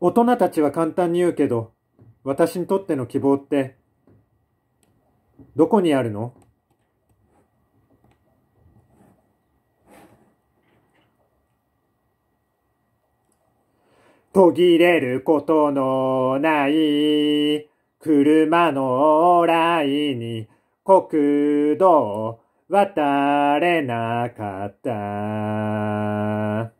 大人たちは簡単に言うけど、私にとっての希望って、どこにあるの途切れることのない車のライに国道渡れなかった。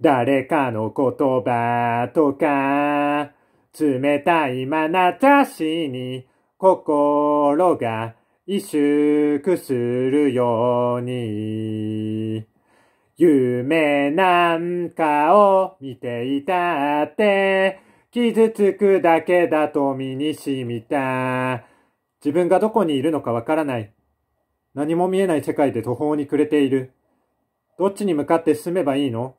誰かの言葉とか、冷たい眼差しに心が萎縮するように。夢なんかを見ていたって、傷つくだけだと身に染みた。自分がどこにいるのかわからない。何も見えない世界で途方に暮れている。どっちに向かって進めばいいの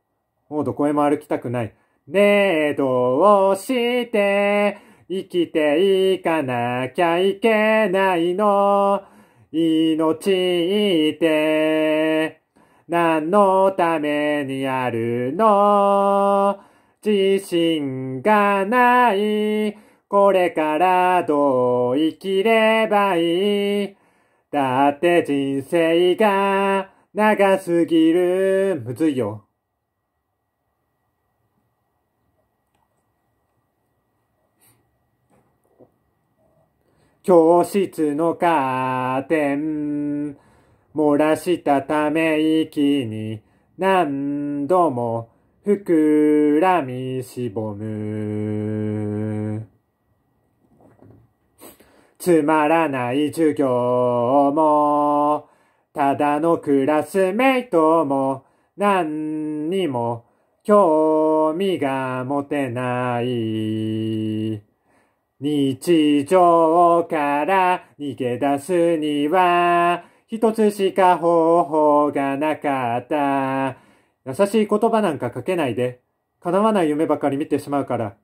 もうどこへも歩きたくない。ねえ、どうして生きていかなきゃいけないの命って何のためにあるの自信がない。これからどう生きればいいだって人生が長すぎる。むずいよ。教室のカーテン、漏らしたため息に何度も膨らみしぼむ。つまらない授業も、ただのクラスメイトも、何にも興味が持てない。日常から逃げ出すには、一つしか方法がなかった。優しい言葉なんか書けないで、叶わない夢ばかり見てしまうから、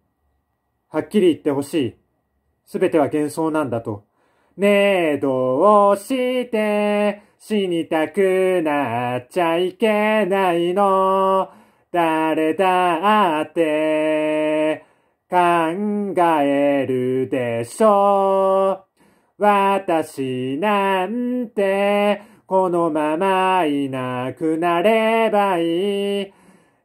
はっきり言ってほしい。すべては幻想なんだと。ねえ、どうして死にたくなっちゃいけないの誰だって考えるでしょう。私なんて、このままいなくなればいい。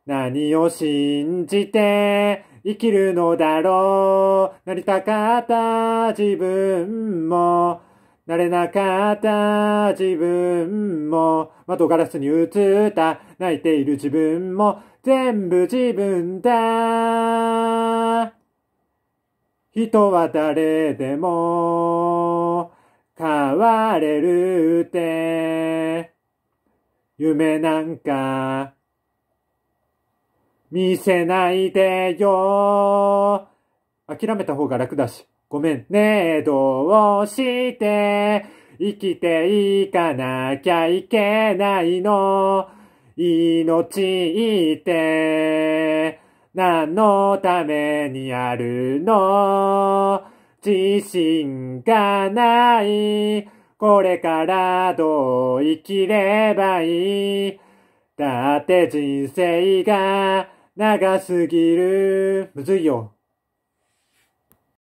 何を信じて生きるのだろう。なりたかった自分も、なれなかった自分も、窓ガラスに映った泣いている自分も、全部自分だ。人は誰でも変われるって。夢なんか見せないでよ。諦めた方が楽だし。ごめんね、どうして生きていかなきゃいけないの。命って何のためにあるの自信がない。これからどう生きればいいだって人生が長すぎる。むずいよ。